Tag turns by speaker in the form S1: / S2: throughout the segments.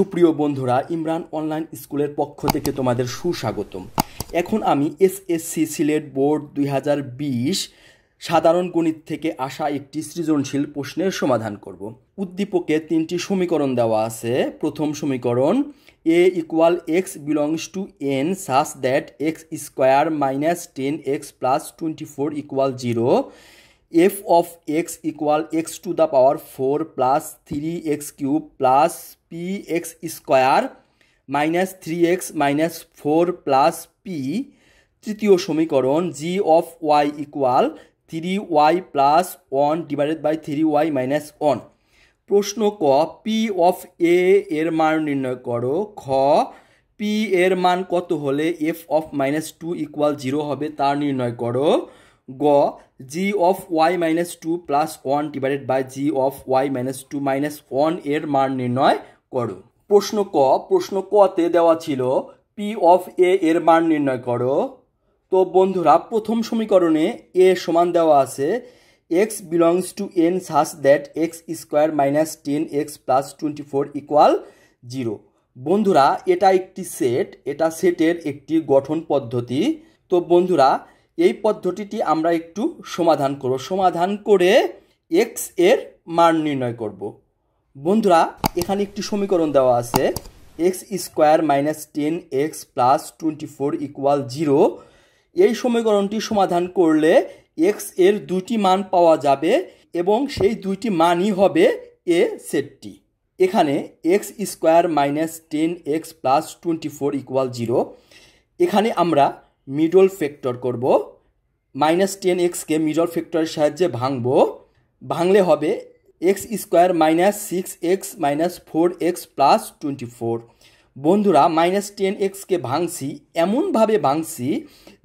S1: সুপ্রিয় বন্ধুরা ইমরান অনলাইন স্কুলের পক্ষ থেকে তোমাদের সুস্বাগতম এখন আমি এসএসসি সিলেট বোর্ড দুই সাধারণ গণিত থেকে আসা একটি সৃজনশীল প্রশ্নের সমাধান করব উদ্দীপকে তিনটি সমীকরণ দেওয়া আছে প্রথম সমীকরণ A equal X belongs to N such that X square minus ten X plus twenty four equal zero F of X equal X to the power four plus three X cube plus P X square minus three X minus four plus P তৃতীয় সমীকরণ G of Y equal three Y plus one divided by three Y minus one প্রশ্ন ক P of এ এর মান নির্ণয় করো খ P এর মান কত হলে F of minus two equal zero হবে তা নির্ণয় করো গ G of Y minus two plus one divided by G of Y minus two minus one এর মান নির্ণয় করো প্রশ্ন ক প্রশ্ন কতে দেওয়া ছিল পি অফ এ এর মান নির্ণয় করো তো বন্ধুরা প্রথম সমীকরণে এ সমান দেওয়া আছে X belongs to N such that X square minus ten X plus twenty four equal zero বন্ধুরা এটা একটি সেট এটা সেটের একটি গঠন পদ্ধতি তো বন্ধুরা এই পদ্ধতিটি আমরা একটু সমাধান করব সমাধান করে এক্স এর মান নির্ণয় করব বন্ধুরা এখানে একটি সমীকরণ দেওয়া আছে X square minus ten X plus twenty four equal zero এই সমীকরণটি সমাধান করলে এক্স এর দুইটি মান পাওয়া যাবে এবং সেই দুইটি মানই হবে এ সেটটি এখানে X square minus ten X plus twenty four equal zero এখানে আমরা মিডল ফ্যাক্টর করব মাইনাস টেন এক্সকে মিরর ফ্যাক্টরের সাহায্যে ভাঙবো ভাঙলে হবে X square minus six X minus four X plus twenty four বন্ধুরা মাইনাস টেন এক্সকে ভাঙছি এমনভাবে ভাঙছি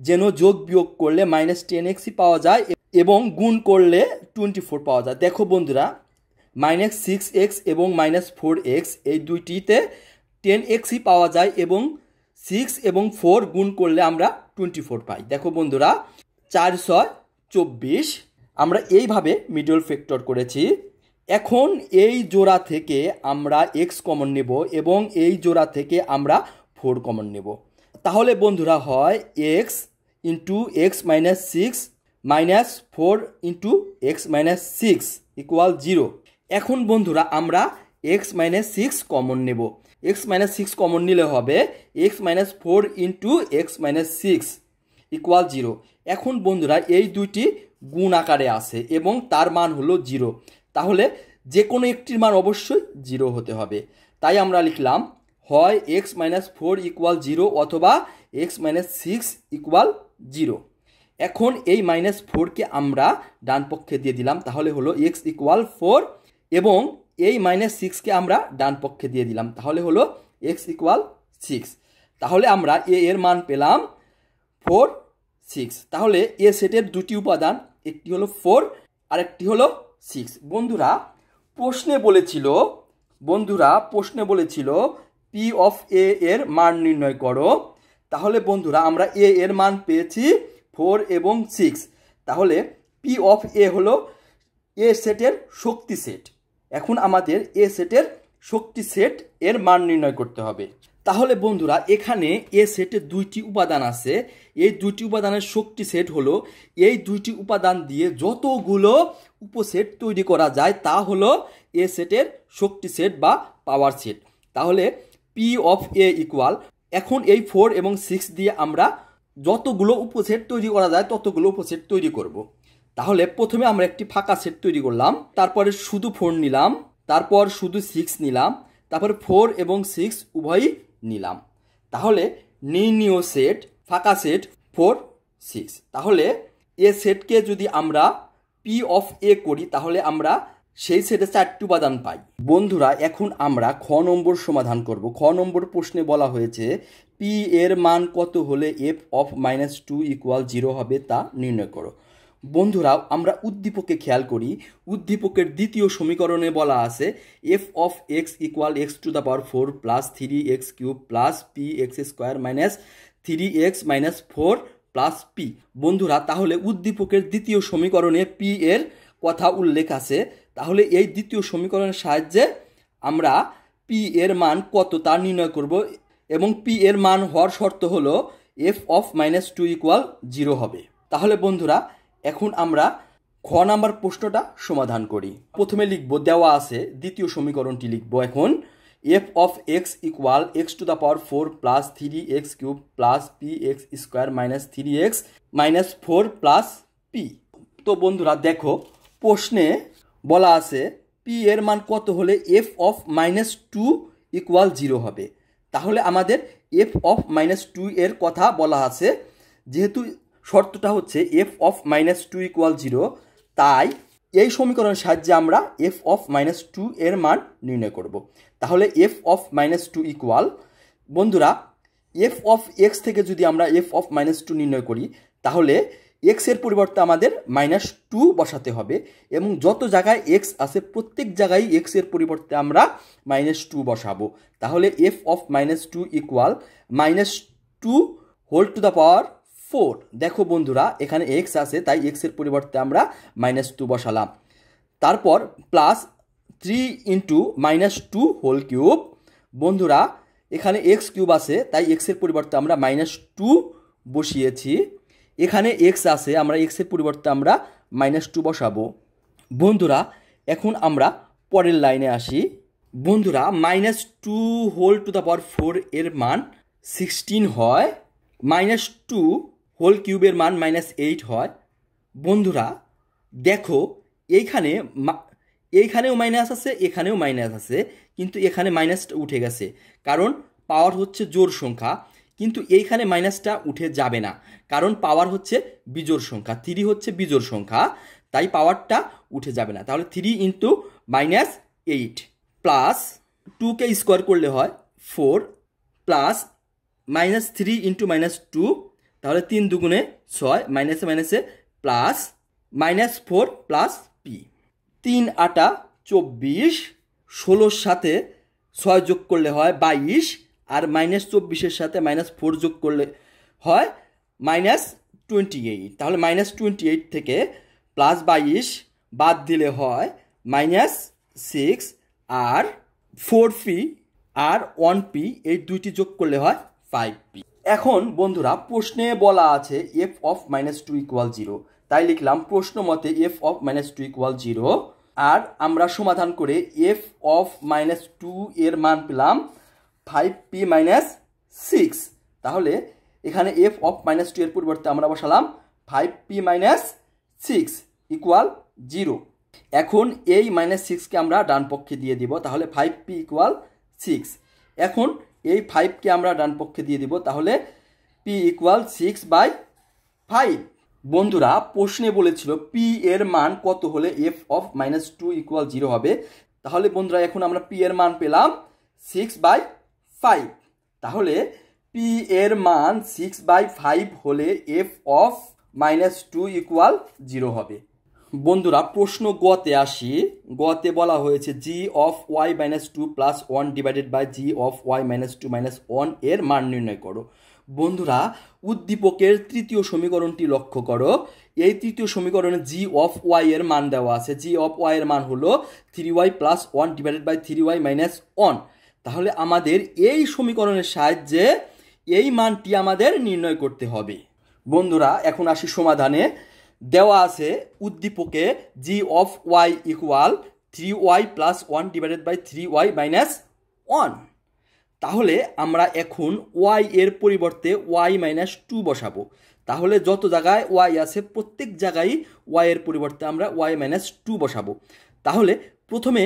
S1: যেন যোগ বিয়োগ করলে মাইনাস টেন এক্সই পাওয়া যায় এবং গুণ করলে টোয়েন্টি ফোর পাওয়া যায় দেখো বন্ধুরা মাইনাস সিক্স এক্স এবং মাইনাস ফোর এক্স এই দুইটিতে টেন এক্সই পাওয়া যায় এবং সিক্স এবং ফোর গুণ করলে আমরা টোয়েন্টি ফোর পাই দেখো বন্ধুরা চারশো চব্বিশ আমরা এইভাবে মিডল ফ্যাক্টর করেছি এখন এই জোড়া থেকে আমরা এক্স কমন নেব এবং এই জোড়া থেকে আমরা ফোর কমন নেব তাহলে বন্ধুরা হয় X into X minus six minus four into X minus six equal zero এখন বন্ধুরা আমরা এক্স মাইনাস সিক্স কমন নেব এক্স মাইনাস সিক্স কমন নিলে হবে X minus four into X minus six equal zero এখন বন্ধুরা এই দুইটি গুণ আকারে আছে এবং তার মান হলো জিরো তাহলে যে কোনো একটির মান অবশ্যই জিরো হতে হবে তাই আমরা লিখলাম হয় X minus four equal zero অথবা X minus six equal zero এখন এই মাইনাস ফোরকে আমরা ডান পক্ষে দিয়ে দিলাম তাহলে হলো এক্স ইকুয়াল ফোর এবং এই মাইনাস সিক্সকে আমরা ডান পক্ষে দিয়ে দিলাম তাহলে হলো এক্স ইকুয়াল সিক্স তাহলে আমরা এ এর মান পেলাম ফোর সিক্স তাহলে এ সেটের দুটি উপাদান একটি হলো ফোর আরেকটি হলো সিক্স বন্ধুরা প্রশ্নে বলেছিল বন্ধুরা প্রশ্নে বলেছিল পি অফ এ এর মান নির্ণয় করো তাহলে বন্ধুরা আমরা এ এর মান পেয়েছি ফোর এবং সিক্স তাহলে পি অফ এ হলো এ সেটের শক্তি সেট এখন আমাদের এ সেটের শক্তি সেট এর মান নির্ণয় করতে হবে তাহলে বন্ধুরা এখানে এ সেটে দুইটি উপাদান আছে এই দুইটি উপাদানের শক্তি সেট হলো এই দুইটি উপাদান দিয়ে যতগুলো উপসেট তৈরি করা যায় তা হলো এ সেটের শক্তি সেট বা পাওয়ার সেট তাহলে পি অফ এ ইকুয়াল এখন এই ফোর এবং সিক্স দিয়ে আমরা যতগুলো উপসেট তৈরি করা যায় ততগুলো উপসেট তৈরি করব। তাহলে প্রথমে আমরা একটি ফাঁকা সেট তৈরি করলাম তারপরে শুধু ফোর নিলাম তারপর শুধু সিক্স নিলাম তারপর ফোর এবং সিক্স উভয়ই নিলাম তাহলে নিউ সেট ফাঁকা সেট ফোর সিক্স তাহলে এ সেটকে যদি আমরা পি অফ এ করি তাহলে আমরা সেই সেটে চারটি উপাদান পাই বন্ধুরা এখন আমরা খ নম্বর সমাধান করব খ নম্বর প্রশ্নে বলা হয়েছে পি এর মান কত হলে F of minus two equal zero হবে তা নির্ণয় করো বন্ধুরাও আমরা উদ্দীপকে খেয়াল করি উদ্দীপকের দ্বিতীয় সমীকরণে বলা আছে F of X equal X to the power four plus three X cube plus P X square minus three X minus four plus P বন্ধুরা তাহলে উদ্দীপকের দ্বিতীয় সমীকরণে পি এর কথা উল্লেখ আছে তাহলে এই দ্বিতীয় সমীকরণের সাহায্যে আমরা পি এর মান কত তা নির্ণয় করব এবং পি এর মান হওয়ার শর্ত হলো F of minus two equal zero হবে তাহলে বন্ধুরা এখন আমরা খ নাম্বার প্রশ্নটা সমাধান করি প্রথমে লিখব দেওয়া আছে দ্বিতীয় সমীকরণটি লিখব এখন F of X equal X to the power four plus three X cube plus P X square minus three X minus four plus P তো বন্ধুরা দেখো প্রশ্নে বলা আছে পি এর মান কত হলে F of minus two equal zero হবে তাহলে আমাদের এফ অফ মাইনাস টু এর কথা বলা আছে যেহেতু শর্তটা হচ্ছে F of minus two equal zero তাই এই সমীকরণের সাহায্যে আমরা এফ অফ মাইনাস টু এর মান নির্ণয় করব। তাহলে F of minus two equal বন্ধুরা এফ অফ এক্স থেকে যদি আমরা এফ অফ মাইনাস টু নির্ণয় করি তাহলে এক্সের পরিবর্তে আমাদের মাইনাস টু বসাতে হবে এবং যত জায়গায় এক্স আছে প্রত্যেক জায়গায় এক্সের পরিবর্তে আমরা মাইনাস টু বসাবো তাহলে F of minus two equal minus two whole to the power four দেখো বন্ধুরা এখানে এক্স আছে তাই এক্সের পরিবর্তে আমরা মাইনাস টু বসালাম তারপর plus three into minus two whole cube বন্ধুরা এখানে এক্স কিউব আছে তাই এক্সের পরিবর্তে আমরা মাইনাস টু বসিয়েছি এখানে এক্স আছে আমরা এক্সের পরিবর্তে আমরা মাইনাস টু বসাবো বন্ধুরা এখন আমরা পরের লাইনে আসি বন্ধুরা minus two whole to the power four এর মান সিক্সটিন হয় মাইনাস টু হোল কিউবের মান মাইনাস এইট হয় বন্ধুরা দেখো এইখানে এইখানেও মাইনাস আছে এখানেও মাইনাস আছে কিন্তু এখানে মাইনাসটা উঠে গেছে কারণ পাওয়ার হচ্ছে জোর সংখ্যা কিন্তু এইখানে মাইনাসটা উঠে যাবে না কারণ পাওয়ার হচ্ছে বিজোর সংখ্যা থ্রি হচ্ছে বিজোর সংখ্যা তাই পাওয়ারটা উঠে যাবে না তাহলে three into minus eight plus টুকে স্কোয়ার করলে হয় four plus minus three into minus two তাহলে তিন দুগুণে ছয় মাইনাসে মাইনাসে plus minus four plus P তিন আটা চব্বিশ ষোলোর সাথে ছয় যোগ করলে হয় বাইশ আর মাইনাস চব্বিশের সাথে মাইনাস ফোর যোগ করলে হয় মাইনাস টোয়েন্টি এইট তাহলে মাইনাস টোয়েন্টি এইট থেকে প্লাস বাইশ বাদ দিলে হয় মাইনাস সিক্স আর ফোর পি আর ওয়ান পি এই দুইটি যোগ করলে হয় ফাইভ পি এখন বন্ধুরা প্রশ্নে বলা আছে F of minus two equal zero তাই লিখলাম প্রশ্ন মতে F of minus two equal zero আর আমরা সমাধান করে এফ অফ মাইনাস টু এর মান পেলাম ফাইভ পি মাইনাস সিক্স তাহলে এখানে এফ অফ মাইনাস টু এর পরিবর্তে আমরা বসালাম five P minus six equal zero এখন এই মাইনাস সিক্সকে আমরা ডান পক্ষে দিয়ে দিব তাহলে ফাইভ পি ইকুয়াল সিক্স এখন এই ফাইভকে আমরা ডান পক্ষে দিয়ে দিব তাহলে P equal six by five বন্ধুরা প্রশ্নে বলেছিল পি এর মান কত হলে F of minus two equal zero হবে তাহলে বন্ধুরা এখন আমরা পি এর মান পেলাম সিক্স বাই ফাইভ তাহলে পি এর মান সিক্স বাই ফাইভ হলে F of minus two equal zero হবে বন্ধুরা প্রশ্ন গোয়াতে আসি গোয়াতে বলা হয়েছে G of Y minus two plus one divided by G of Y minus two minus one এর মান নির্ণয় করো বন্ধুরা উদ্দীপকের তৃতীয় সমীকরণটি লক্ষ্য করো এই তৃতীয় সমীকরণে জি অফ ওয়াই এর মান দেওয়া আছে জি অফ ওয়াই এর মান হলো three Y plus one divided by three Y minus one তাহলে আমাদের এই সমীকরণের সাহায্যে এই মানটি আমাদের নির্ণয় করতে হবে বন্ধুরা এখন আসি সমাধানে দেওয়া আছে উদ্দীপকে G of Y equal three Y plus one divided by three Y minus one তাহলে আমরা এখন ওয়াই এর পরিবর্তে ওয়াই মাইনাস টু বসাবো তাহলে যত জায়গায় ওয়াই আছে প্রত্যেক জায়গায় ওয়াই এর পরিবর্তে আমরা ওয়াই মাইনাস টু বসাবো তাহলে প্রথমে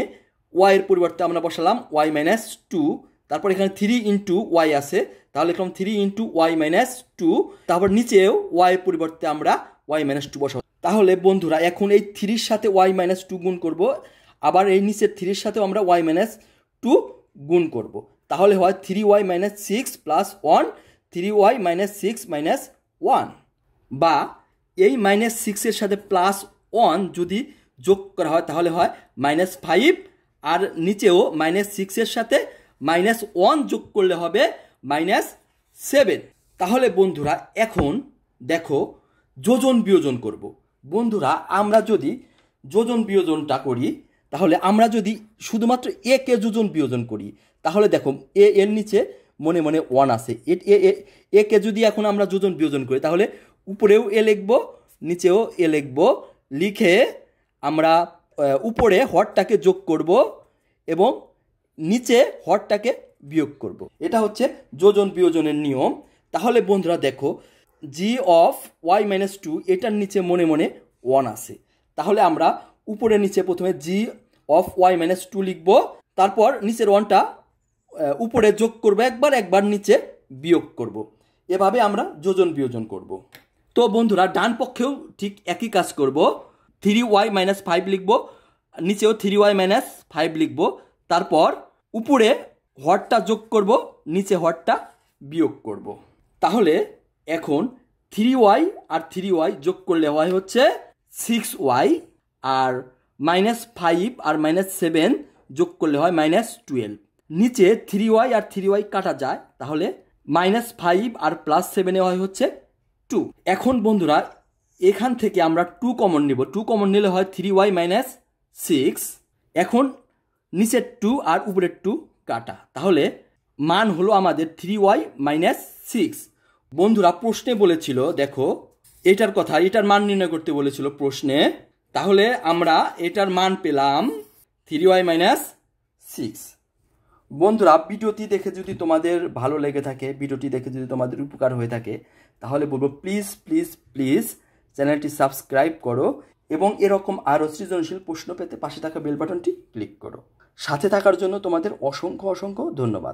S1: ওয়াই এর পরিবর্তে আমরা বসালাম ওয়াই মাইনাস টু তারপর এখানে থ্রি ইন্টু ওয়াই আছে তাহলে এখন three into Y minus two তারপর নিচেও ওয়াই পরিবর্তে আমরা ওয়াই মাইনাস টু বসাবো তাহলে বন্ধুরা এখন এই থ্রির সাথে ওয়াই মাইনাস টু গুণ করবো আবার এই নিচের থ্রির সাথেও আমরা ওয়াই মাইনাস টু গুণ করব তাহলে হয় three Y minus six plus one three Y minus six minus one বা এই মাইনাস সিক্সের সাথে প্লাস ওয়ান যদি যোগ করা হয় তাহলে হয় মাইনাস ফাইভ আর নিচেও মাইনাস সিক্সের সাথে মাইনাস ওয়ান যোগ করলে হবে মাইনাস সেভেন তাহলে বন্ধুরা এখন দেখো যোজন বিয়োজন করব। বন্ধুরা আমরা যদি যোজন বিয়োজনটা করি তাহলে আমরা যদি শুধুমাত্র এ কে যোজন বিয়োজন করি তাহলে দেখো এ এর নিচে মনে মনে ওয়ান আছে এ কে যদি এখন আমরা যোজন বিয়োজন করি তাহলে উপরেও এ লিখব নিচেও এ লিখব লিখে আমরা উপরে হটটাকে যোগ করব এবং নিচে হটটাকে বিয়োগ করব। এটা হচ্ছে যোজন বিয়োজনের নিয়ম তাহলে বন্ধুরা দেখো g of Y minus two এটার নিচে মনে মনে ওয়ান আসে তাহলে আমরা উপরে নিচে প্রথমে g of Y minus two লিখবো তারপর নিচের ওয়ানটা উপরে যোগ করব একবার একবার নিচে বিয়োগ করব। এভাবে আমরা যোজন বিয়োজন করব। তো বন্ধুরা ডান পক্ষেও ঠিক একই কাজ করব থ্রি ওয়াই মাইনাস ফাইভ লিখবো নিচেও থ্রি ওয়াই মাইনাস ফাইভ লিখবো তারপর উপরে হরটা যোগ করব নিচে হরটা বিয়োগ করব। তাহলে এখন থ্রি ওয়াই আর থ্রি ওয়াই যোগ করলে হয় হচ্ছে সিক্স ওয়াই আর মাইনাস ফাইভ আর মাইনাস সেভেন যোগ করলে হয় মাইনাস টুয়েলভ নিচে থ্রি ওয়াই আর থ্রি ওয়াই কাটা যায় তাহলে মাইনাস ফাইভ আর প্লাস সেভেনে হয় হচ্ছে টু এখন বন্ধুরা এখান থেকে আমরা টু কমন নিব টু কমন নিলে হয় থ্রি ওয়াই মাইনাস সিক্স এখন নিচের টু আর উপরের টু কাটা তাহলে মান হলো আমাদের থ্রি ওয়াই মাইনাস সিক্স বন্ধুরা প্রশ্নে বলেছিল দেখো এটার কথা এটার মান নির্ণয় করতে বলেছিল প্রশ্নে তাহলে আমরা এটার মান পেলাম থ্রি ওয়াই মাইনাস সিক্স বন্ধুরা ভিডিওটি দেখে যদি তোমাদের ভালো লেগে থাকে ভিডিওটি দেখে যদি তোমাদের উপকার হয়ে থাকে তাহলে বলবো প্লিজ প্লিজ প্লিজ চ্যানেলটি সাবস্ক্রাইব করো এবং এরকম আরও সৃজনশীল প্রশ্ন পেতে পাশে থাকা বেল বাটনটি ক্লিক করো সাথে থাকার জন্য তোমাদের অসংখ্য অসংখ্য ধন্যবাদ